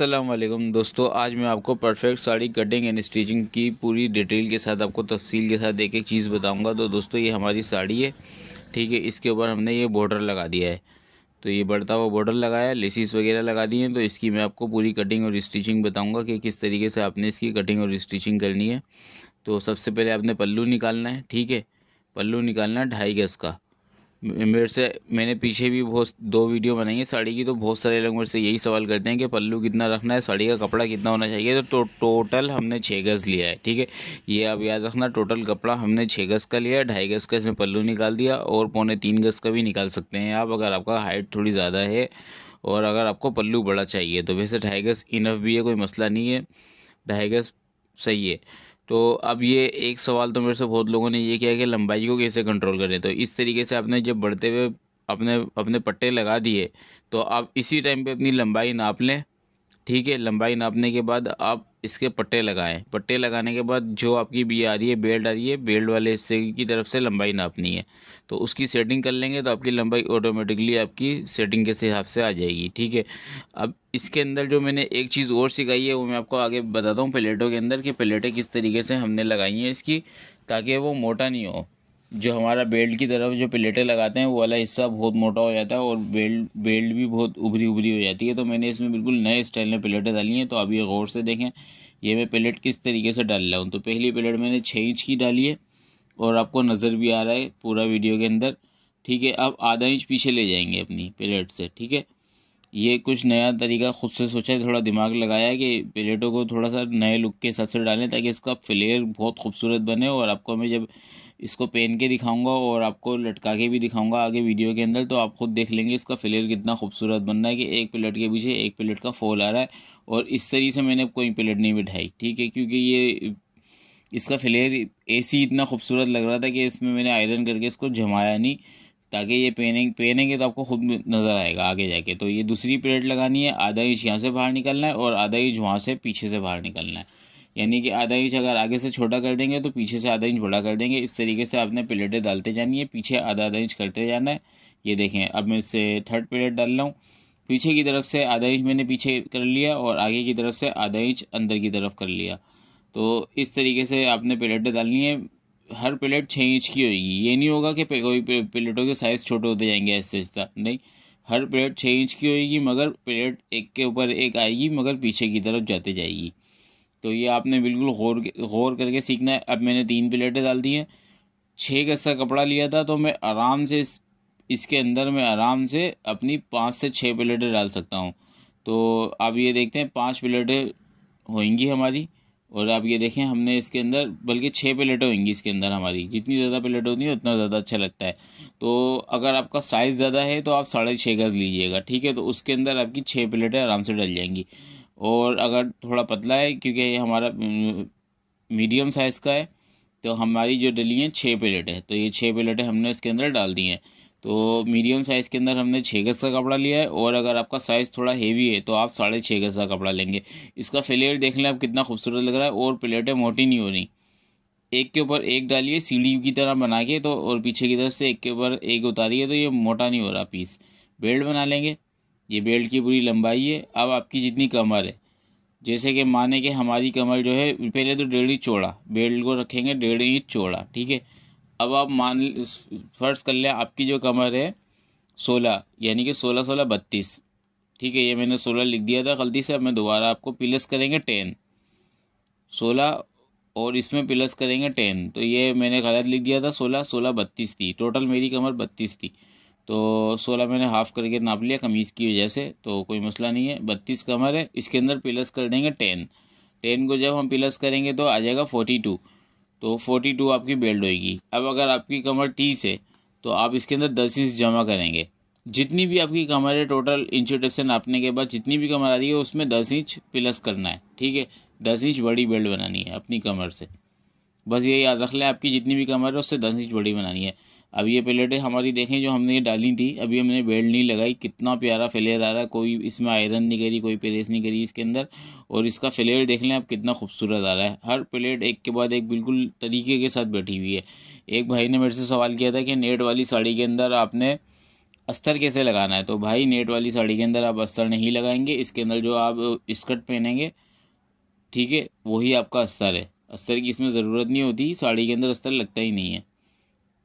असलम दोस्तों आज मैं आपको perfect sari cutting and stitching की पूरी डिटेल के साथ आपको तफसील के साथ एक एक चीज़ बताऊंगा तो दोस्तों ये हमारी साड़ी है ठीक है इसके ऊपर हमने ये बॉर्डर लगा दिया है तो ये बढ़ता हुआ बॉर्डर लगाया लेसिस वगैरह लगा दिए हैं तो इसकी मैं आपको पूरी कटिंग और स्टिचिंग बताऊँगा कि किस तरीके से आपने इसकी कटिंग और स्टिचिंग करनी है तो सबसे पहले आपने पल्लू निकालना है ठीक है पल्लू निकालना है ढाई गज का मेरे से मैंने पीछे भी बहुत दो वीडियो बनाई है साड़ी की तो बहुत सारे लोग मेरे से यही सवाल करते हैं कि पल्लू कितना रखना है साड़ी का कपड़ा कितना होना चाहिए तो, तो टोटल हमने छः गज़ लिया है ठीक है ये आप याद रखना टोटल कपड़ा हमने छः गज़ का लिया है ढाई गज़ का इसमें पल्लू निकाल दिया और पौने तीन गज़ का भी निकाल सकते हैं आप अगर आपका हाइट थोड़ी ज़्यादा है और अगर आपको पल्लू बड़ा चाहिए तो वैसे ढाई गज़ इनफ भी है कोई मसला नहीं है ढाई गज़ सही है तो अब ये एक सवाल तो मेरे से बहुत लोगों ने ये किया कि लंबाई को कैसे कंट्रोल करें तो इस तरीके से आपने जब बढ़ते हुए अपने अपने पट्टे लगा दिए तो आप इसी टाइम पे अपनी लंबाई नाप लें ठीक है लंबाई नापने के बाद आप इसके पट्टे लगाएं पट्टे लगाने के बाद जो आपकी बी आ रही है बेल्ट आ रही है बेल्ट वाले हिस्से की तरफ से लंबाई नापनी है तो उसकी सेटिंग कर लेंगे तो आपकी लंबाई ऑटोमेटिकली आपकी सेटिंग के हिसाब से आ जाएगी ठीक है अब इसके अंदर जो मैंने एक चीज़ और सिखाई है वो मैं आपको आगे बताता हूँ प्लेटों के अंदर कि प्लेटें किस तरीके से हमने लगाई हैं इसकी ताकि वो मोटा नहीं हो जो हमारा बेल्ट की तरफ जो प्लेटें लगाते हैं वो वाला हिस्सा बहुत मोटा हो जाता है और बेल्ट बेल्ट भी बहुत उभरी उभरी हो जाती है तो मैंने इसमें बिल्कुल नए स्टाइल में प्लेटें डाली हैं तो आप ये गौर से देखें ये मैं प्लेट किस तरीके से डाल रहा हूँ तो पहली प्लेट मैंने छः इंच की डाली है और आपको नज़र भी आ रहा है पूरा वीडियो के अंदर ठीक है अब आधा इंच पीछे ले जाएंगे अपनी प्लेट से ठीक है ये कुछ नया तरीका खुद से सोचा है थोड़ा दिमाग लगाया कि प्लेटों को थोड़ा सा नए लुक के हिसाब से डालें ताकि इसका फ्लेयर बहुत खूबसूरत बने और आपको हमें जब इसको पहन के दिखाऊंगा और आपको लटका के भी दिखाऊंगा आगे वीडियो के अंदर तो आप खुद देख लेंगे इसका फ्लेयर कितना खूबसूरत बन रहा है कि एक प्लेट के पीछे एक प्लेट का फॉल आ रहा है और इस तरीके से मैंने कोई प्लेट नहीं बिठाई ठीक है क्योंकि ये इसका फ्लेयर ऐसी इतना खूबसूरत लग रहा था कि इसमें मैंने आयरन करके इसको जमाया नहीं ताकि ये पहने पहनेंगे तो आपको खुद नज़र आएगा आगे जाके तो ये दूसरी प्लेट लगानी है आधा इंच यहाँ से बाहर निकलना है और आधा इंच वहाँ से पीछे से बाहर निकलना है यानी कि आधा इंच अगर आगे से छोटा कर देंगे तो पीछे से आधा इंच बड़ा कर देंगे इस तरीके से आपने प्लेटें डालते जानी है पीछे आधा आधा इंच करते जाना है ये देखें अब मैं इससे थर्ड प्लेट डाल रहा हूँ पीछे की तरफ से आधा इंच मैंने पीछे कर लिया और आगे की तरफ से आधा इंच अंदर की तरफ कर लिया तो इस तरीके से आपने प्लेटें डालनी है हर प्लेट छः इंच की होगी ये नहीं होगा कि कोई प्लेटों के साइज़ छोटे होते जाएंगे ऐसे ऐसा नहीं हर प्लेट छः इंच की होगी मगर प्लेट एक के ऊपर एक आएगी मगर पीछे की तरफ जाते जाएगी तो ये आपने बिल्कुल गौर गौर करके सीखना है अब मैंने तीन प्लेटें डाल दी हैं छः गज का कपड़ा लिया था तो मैं आराम से इस इसके अंदर मैं आराम से अपनी पाँच से छः प्लेटें डाल सकता हूँ तो आप ये देखते हैं पाँच प्लेटें होंगी हमारी और आप ये देखें हमने इसके अंदर बल्कि छः प्लेटें होंगी इसके अंदर हमारी जितनी ज़्यादा प्लेटें होती हैं उतना ज़्यादा अच्छा लगता है तो अगर आपका साइज़ ज़्यादा है तो आप साढ़े छः गज़ लीजिएगा ठीक है तो उसके अंदर आपकी छः प्लेटें आराम से डल जाएंगी और अगर थोड़ा पतला है क्योंकि ये हमारा मीडियम साइज़ का है तो हमारी जो डली हैं छः प्लेट है तो ये छः प्लेटें हमने इसके अंदर डाल दी हैं तो मीडियम साइज़ के अंदर हमने छः गज़ का कपड़ा लिया है और अगर आपका साइज़ थोड़ा हेवी है तो आप साढ़े छः गज़ का कपड़ा लेंगे इसका फ्लेयर देख लें आप कितना खूबसूरत लग रहा है और प्लेटें मोटी नहीं हो रही एक के ऊपर एक डालिए सीढ़ी की तरह बना के तो और पीछे की तरफ से एक के ऊपर एक उतारिए तो ये मोटा नहीं हो रहा पीस बेल्ट बना लेंगे ये बेल्ट की पूरी लंबाई है अब आपकी जितनी कमर है जैसे कि माने कि हमारी कमर जो है पहले तो डेढ़ इंच चौड़ा बेल्ट को रखेंगे डेढ़ इंच चौड़ा ठीक है अब आप मान फर्ज कर लें आपकी जो कमर है सोलह यानी कि सोलह सोलह बत्तीस ठीक है ये मैंने सोलह लिख दिया था गलती से अब मैं दोबारा आपको प्लस करेंगे टेन सोलह और इसमें प्लस करेंगे टेन तो ये मैंने गलत लिख दिया था सोलह सोलह बत्तीस थी टोटल मेरी कमर बत्तीस थी तो सोलह मैंने हाफ करके नाप लिया कमीज़ की वजह से तो कोई मसला नहीं है बत्तीस कमर है इसके अंदर प्लस कर देंगे टेन टेन को जब हम प्लस करेंगे तो आ जाएगा फोर्टी टू तो फोर्टी टू आपकी बेल्ट होएगी अब अगर आपकी कमर तीस है तो आप इसके अंदर दस इंच जमा करेंगे जितनी भी आपकी कमर है टोटल इंच टेप से नापने के बाद जितनी भी कमर आ रही है उसमें दस इंच प्लस करना है ठीक है दस इंच बड़ी बेल्ट बनानी है अपनी कमर से बस यही याद रख लें आपकी जितनी भी कमर है उससे दस इंच बड़ी बनानी है अब ये प्लेटें हमारी देखें जो हमने ये डाली थी अभी हमने बेल्ट नहीं लगाई कितना प्यारा फ्लेयर आ रहा है कोई इसमें आयरन नहीं करी कोई प्रेस नहीं करी इसके अंदर और इसका फ्लेयर देख लें आप कितना खूबसूरत आ रहा है हर प्लेट एक के बाद एक बिल्कुल तरीके के साथ बैठी हुई है एक भाई ने मेरे से सवाल किया था कि नेट वाली साड़ी के अंदर आपने अस्तर कैसे लगाना है तो भाई नेट वाली साड़ी के अंदर आप अस्तर नहीं लगाएंगे इसके अंदर जो आप स्कर्ट पहनेंगे ठीक है वही आपका अस्तर है अस्तर की इसमें ज़रूरत नहीं होती साड़ी के अंदर अस्तर लगता ही नहीं है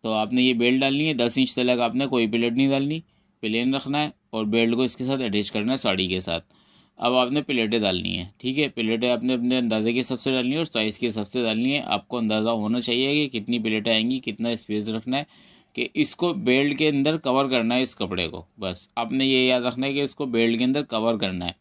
तो आपने ये बेल्ट डालनी है दस इंच तक आपने कोई प्लेट नहीं डालनी प्लेन रखना है और बेल्ट को इसके साथ अटैच करना है साड़ी के साथ अब आपने प्लेटें डालनी है ठीक है प्लेटें आपने अपने अंदाजे के हिसाब से डालनी है और साइज़ के हिसाब से डालनी है आपको अंदाज़ा होना चाहिए कि कितनी प्लेटें आएंगी कितना स्पेस रखना है कि इसको बेल्ट के अंदर कवर करना है इस कपड़े को बस आपने ये याद रखना है कि इसको बेल्ट के अंदर कवर करना है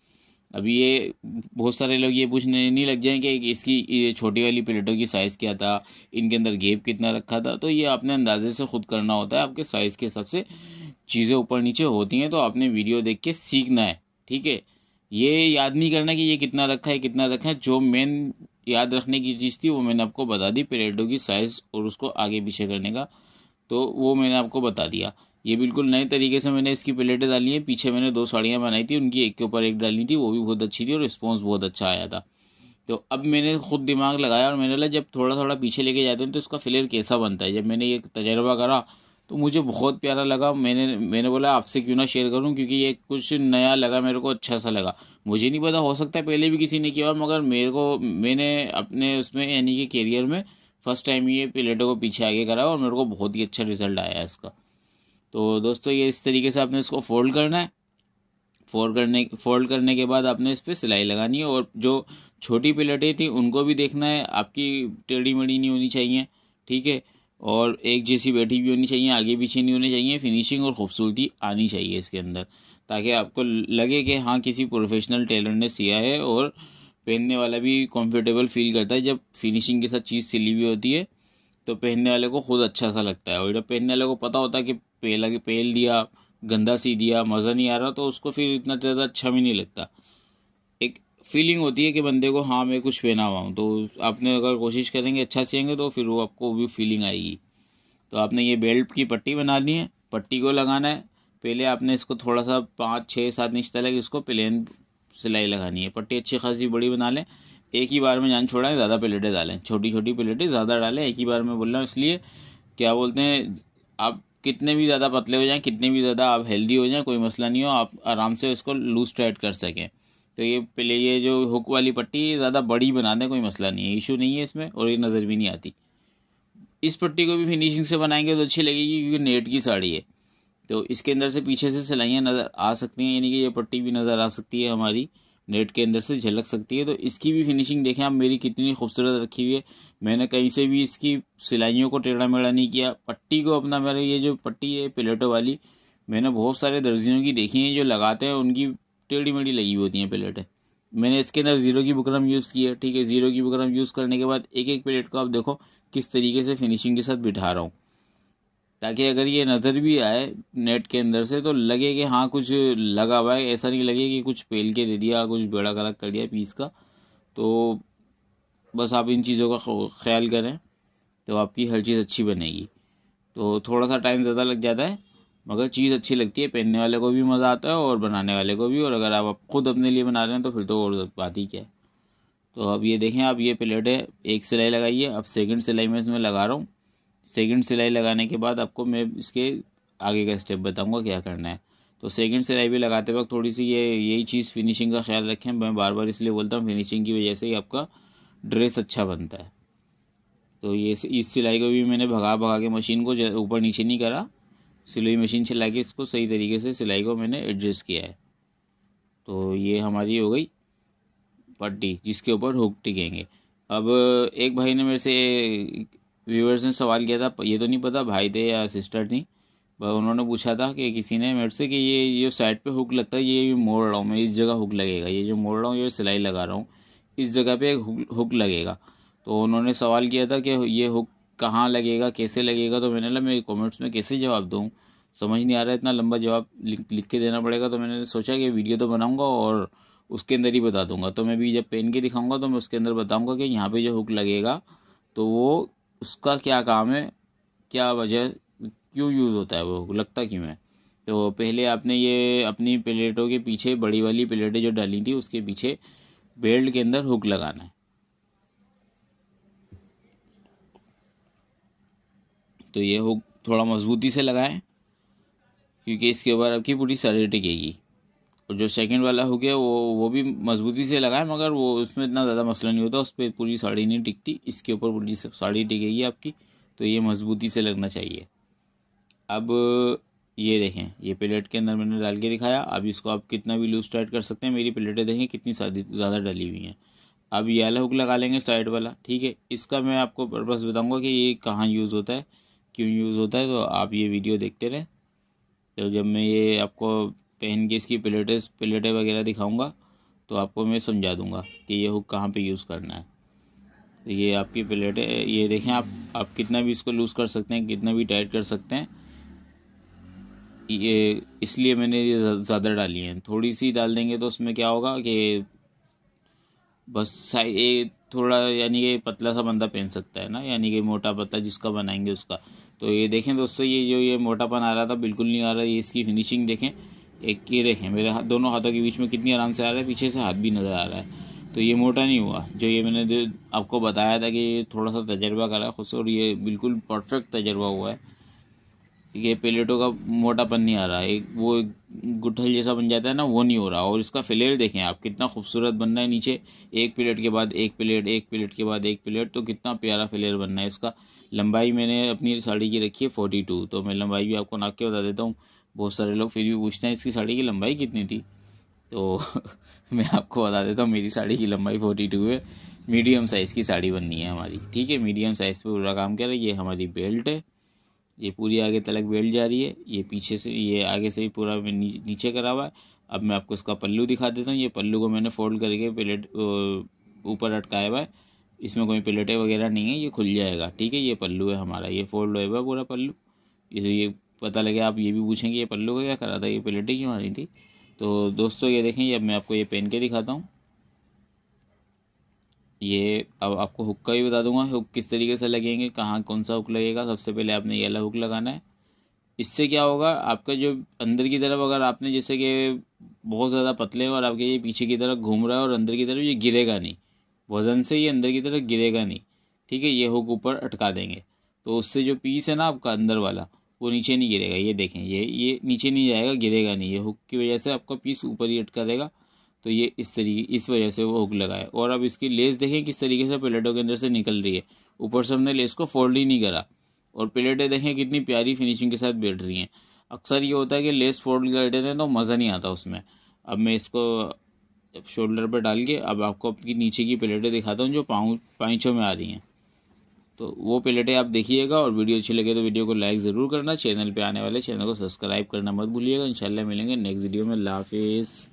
अभी ये बहुत सारे लोग ये पूछने नहीं लग जाएं कि इसकी छोटी वाली प्लेटों की साइज़ क्या था इनके अंदर गेप कितना रखा था तो ये आपने अंदाजे से खुद करना होता है आपके साइज़ के हिसाब से चीज़ें ऊपर नीचे होती हैं तो आपने वीडियो देख के सीखना है ठीक है ये याद नहीं करना कि ये कितना रखा है कितना रखा है जो मेन याद रखने की चीज़ थी वो मैंने आपको बता दी प्लेटों की साइज़ और उसको आगे पीछे करने का तो वो मैंने आपको बता दिया ये बिल्कुल नए तरीके से मैंने इसकी प्लेटें डाली हैं पीछे मैंने दो साड़ियाँ बनाई थी उनकी एक के ऊपर एक डाली थी वो भी बहुत अच्छी थी और रिस्पॉन्स बहुत अच्छा आया था तो अब मैंने खुद दिमाग लगाया और मैंने लगा जब थोड़ा थोड़ा पीछे लेके जाते हैं तो उसका फ्लेयर कैसा बनता है जब मैंने ये तजर्बा करा तो मुझे बहुत प्यारा लगा मैंने मैंने बोला आपसे क्यों ना शेयर करूं क्योंकि ये कुछ नया लगा मेरे को अच्छा सा लगा मुझे नहीं पता हो सकता है पहले भी किसी ने किया मगर मेरे को मैंने अपने उसमें यानी कि के कैरियर में फ़र्स्ट टाइम ये प्लेटों को पीछे आगे करा और मेरे को बहुत ही अच्छा रिजल्ट आया इसका तो दोस्तों ये इस तरीके से आपने इसको फोल्ड करना है फोल्ड करने फोल्ड करने के बाद आपने इस पर सिलाई लगानी है और जो छोटी प्लेटें थी उनको भी देखना है आपकी टेढ़ी मेढ़ी नहीं होनी चाहिए ठीक है और एक जैसी बैठी भी होनी चाहिए आगे पीछे नहीं होनी चाहिए फिनिशिंग और खूबसूरती आनी चाहिए इसके अंदर ताकि आपको लगे कि हाँ किसी प्रोफेशनल टेलर ने सिया है और पहनने वाला भी कंफर्टेबल फील करता है जब फिनिशिंग के साथ चीज़ सिली हुई होती है तो पहनने वाले को खुद अच्छा सा लगता है और जब पहनने वाले को पता होता है कि पेला पेल दिया गंदा सी दिया मज़ा नहीं आ रहा तो उसको फिर इतना ज़्यादा अच्छा भी नहीं लगता एक फीलिंग होती है कि बंदे को हाँ मैं कुछ पहना हुआ हूँ तो आपने अगर कोशिश करेंगे अच्छा सियेंगे तो फिर वो आपको भी फीलिंग आएगी तो आपने ये बेल्ट की पट्टी बनानी है पट्टी को लगाना है पहले आपने इसको थोड़ा सा पाँच छः सात इंच तक इसको प्लेन सिलाई लगानी है पट्टी अच्छी खासी बड़ी बना लें एक ही बार में जान छोड़ाएं ज़्यादा प्लेटें डालें छोटी छोटी प्लेटें ज़्यादा डालें एक ही बार में बोल रहा हूँ इसलिए क्या बोलते हैं आप कितने भी ज़्यादा पतले हो जाएं कितने भी ज़्यादा आप हेल्दी हो जाएं कोई मसला नहीं हो आप आराम से उसको लूज टाइट कर सकें तो ये पहले ये जो हुक वाली पट्टी ज़्यादा बड़ी बना दें कोई मसला नहीं है इशू नहीं है इसमें और ये नज़र भी नहीं आती इस पट्टी को भी फिनिशिंग से बनाएंगे तो अच्छी लगेगी क्योंकि नेट की साड़ी है तो इसके अंदर से पीछे से सिलाइयाँ नज़र आ सकती हैं यानी कि ये पट्टी भी नज़र आ सकती है हमारी नेट के अंदर से झलक सकती है तो इसकी भी फिनिशिंग देखें आप मेरी कितनी खूबसूरत रखी हुई है मैंने कहीं से भी इसकी सिलाइयों को टेढ़ा मेढ़ा नहीं किया पट्टी को अपना मेरा ये जो पट्टी है प्लेटों वाली मैंने बहुत सारे दर्जियों की देखी हैं जो लगाते हैं उनकी टेढ़ी मेढ़ी लगी हुई होती हैं प्लेटें मैंने इसके अंदर ज़ीरो की बुकरम यूज़ की है ठीक है ज़ीरो की बुकरम यूज़ करने के बाद एक एक प्लेट को आप देखो किस तरीके से फिनिशिंग के साथ बिठा रहा हूँ ताकि अगर ये नज़र भी आए नेट के अंदर से तो लगे कि हाँ कुछ लगा हुआ है ऐसा नहीं लगे कि कुछ पेल के दे दिया कुछ बेड़ा गलत कर दिया पीस का तो बस आप इन चीज़ों का ख्याल करें तो आपकी हर चीज़ अच्छी बनेगी तो थोड़ा सा टाइम ज़्यादा लग जाता है मगर चीज़ अच्छी लगती है पहनने वाले को भी मज़ा आता है और बनाने वाले को भी और अगर आप खुद अपने लिए बना रहे हैं तो फिर तो और बात ही क्या है तो अब ये देखें आप ये प्लेट है एक सिलाई लगाइए अब सेकंड सिलाई में इसमें लगा रहा हूँ सेकंड सिलाई लगाने के बाद आपको मैं इसके आगे का स्टेप बताऊंगा क्या करना है तो सेकंड सिलाई भी लगाते वक्त थोड़ी सी ये यही चीज़ फिनिशिंग का ख्याल रखें मैं बार बार इसलिए बोलता हूँ फिनिशिंग की वजह से ही आपका ड्रेस अच्छा बनता है तो ये इस सिलाई को भी मैंने भगा भगा के मशीन को ऊपर नीचे नहीं करा सिलाई मशीन चला के इसको सही तरीके से सिलाई को मैंने एडजस्ट किया है तो ये हमारी हो गई पट्टी जिसके ऊपर हुक टिकेंगे अब एक भाई ने मेरे से व्यूअर्स ने सवाल किया था ये तो नहीं पता भाई थे या सिस्टर थी उन्होंने पूछा था कि किसी ने मेरे से कि ये जो साइड पे हुक लगता है ये मोड़ रहा हूँ मैं इस जगह हुक लगेगा ये जो मोड़ रहा हूँ ये सिलाई लगा रहा हूँ इस जगह पे हुक हुक लगेगा तो उन्होंने सवाल किया था कि ये हुक कहाँ लगेगा कैसे लगेगा तो मैंने ला मैं कमेंट्स में कैसे जवाब दूँ समझ नहीं आ रहा इतना लंबा जवाब लिख लिख के देना पड़ेगा तो मैंने सोचा कि वीडियो तो बनाऊँगा और उसके अंदर ही बता दूंगा तो मैं भी जब पेन के दिखाऊंगा तो मैं उसके अंदर बताऊंगा कि यहाँ पे जो हुक लगेगा तो वो उसका क्या काम है क्या वजह क्यों यूज़ होता है वो लगता क्यों है तो पहले आपने ये अपनी प्लेटों के पीछे बड़ी वाली प्लेटें जो डाली थी उसके पीछे बेल्ट के अंदर हुक लगाना है तो ये हुक थोड़ा मजबूती से लगाएं क्योंकि इसके ऊपर आपकी पूरी सड़ी टिकेगी जो सेकंड वाला हो गया वो वो भी मजबूती से लगाए मगर वो उसमें इतना ज़्यादा मसला नहीं होता उस पर पूरी साड़ी नहीं टिकती इसके ऊपर पूरी साड़ी टिकेगी आपकी तो ये मजबूती से लगना चाहिए अब ये देखें ये प्लेट के अंदर मैंने डाल के दिखाया अब इसको आप कितना भी लूज टाइट कर सकते हैं मेरी प्लेटें देखें कितनी ज़्यादा डली हुई हैं अब ये अला हुक लगा लेंगे साइड वाला ठीक है इसका मैं आपको पर्पज़ बताऊँगा कि ये कहाँ यूज़ होता है क्यों यूज़ होता है तो आप ये वीडियो देखते रहें तो जब मैं ये आपको पेन की इसकी प्लेटें प्लेटें वगैरह दिखाऊंगा तो आपको मैं समझा दूंगा कि ये हुक कहाँ पे यूज़ करना है तो ये आपकी प्लेटें ये देखें आप आप कितना भी इसको लूज़ कर सकते हैं कितना भी टाइट कर सकते हैं ये इसलिए मैंने ये ज़्यादा डाली हैं थोड़ी सी डाल देंगे तो उसमें क्या होगा कि बस साइज ये थोड़ा यानी कि पतला सा बंदा पहन सकता है ना यानी कि मोटा पतला जिसका बनाएंगे उसका तो ये देखें दोस्तों ये जो ये मोटापन आ रहा था बिल्कुल नहीं आ रहा ये इसकी फिनिशिंग देखें एक ये देखें मेरे हाथ दोनों हाथों के बीच में कितनी आराम से आ रहा है पीछे से हाथ भी नज़र आ रहा है तो ये मोटा नहीं हुआ जो ये मैंने आपको बताया था कि ये थोड़ा सा तजर्बा करा खुद और ये बिल्कुल परफेक्ट तजर्बा हुआ है ये प्लेटों का मोटापन नहीं आ रहा एक वो एक गुठल जैसा बन जाता है ना वो नहीं हो रहा और इसका फ्लेयर देखें आप कितना खूबसूरत बन रहा है नीचे एक प्लेट के बाद एक प्लेट एक प्लेट के बाद एक प्लेट तो कितना प्यारा फ्लेयर बनना है इसका लंबाई मैंने अपनी साड़ी की रखी है फोर्टी टू तो मैं लंबाई भी आपको नाक के बता देता हूँ बहुत सारे लोग फिर भी पूछते हैं इसकी साड़ी की लंबाई कितनी थी तो मैं आपको बता देता हूँ मेरी साड़ी की लंबाई फोर्टी टू है मीडियम साइज़ की साड़ी बननी है हमारी ठीक है मीडियम साइज़ पर पूरा काम कर ये हमारी बेल्ट है ये पूरी आगे तलक बेल्ट जा रही है ये पीछे से ये आगे से भी पूरा नीचे करा हुआ है अब मैं आपको इसका पल्लू दिखा देता हूँ ये पल्लू को मैंने फोल्ड करके प्लेट ऊपर अटकाया हुआ है इसमें कोई प्लेटें वगैरह नहीं है ये खुल जाएगा ठीक है ये पल्लू है हमारा ये फोल्ड होएगा पूरा पल्लू इसे ये पता लगे आप ये भी पूछेंगे ये पल्लू का क्या करा था ये प्लेटें क्यों आ रही थी तो दोस्तों ये देखें ये अब मैं आपको ये पहन के दिखाता हूँ ये अब आपको हुक का भी बता दूंगा हुक किस तरीके से लगेंगे कहाँ कौन सा हुक लगेगा सबसे पहले आपने ये वाला हुक लगाना है इससे क्या होगा आपका जो अंदर की तरफ अगर आपने जैसे कि बहुत ज़्यादा पतले हो और आपके ये पीछे की तरफ घूम रहा है और अंदर की तरफ ये गिरेगा नहीं वज़न से ये अंदर की तरफ गिरेगा नहीं ठीक है ये हुक ऊपर अटका देंगे तो उससे जो पीस है ना आपका अंदर वाला वो नीचे नहीं गिरेगा ये देखें ये ये नीचे नहीं जाएगा गिरेगा नहीं ये हुक की वजह से आपका पीस ऊपर ही अटका देगा तो ये इस तरीके इस वजह से वो हुक लगाए और अब इसकी लेस देखें किस तरीके से प्लेटों के अंदर से निकल रही है ऊपर से हमने लेस को फोल्ड ही नहीं करा और प्लेटें देखें कितनी प्यारी फिनिशिंग के साथ बैठ रही हैं अक्सर ये होता है कि लेस फोल्ड कर देते हैं तो मज़ा नहीं आता उसमें अब मैं इसको शोल्डर पर डाल के अब आपको अपनी नीचे की प्लेटें दिखाता हूँ जो पाँव पाइचों में आ रही हैं तो वो प्लेटें आप देखिएगा और वीडियो अच्छी लगे तो वीडियो को लाइक ज़रूर करना चैनल पे आने वाले चैनल को सब्सक्राइब करना मत भूलिएगा इंशाल्लाह मिलेंगे नेक्स्ट वीडियो में लाफिज़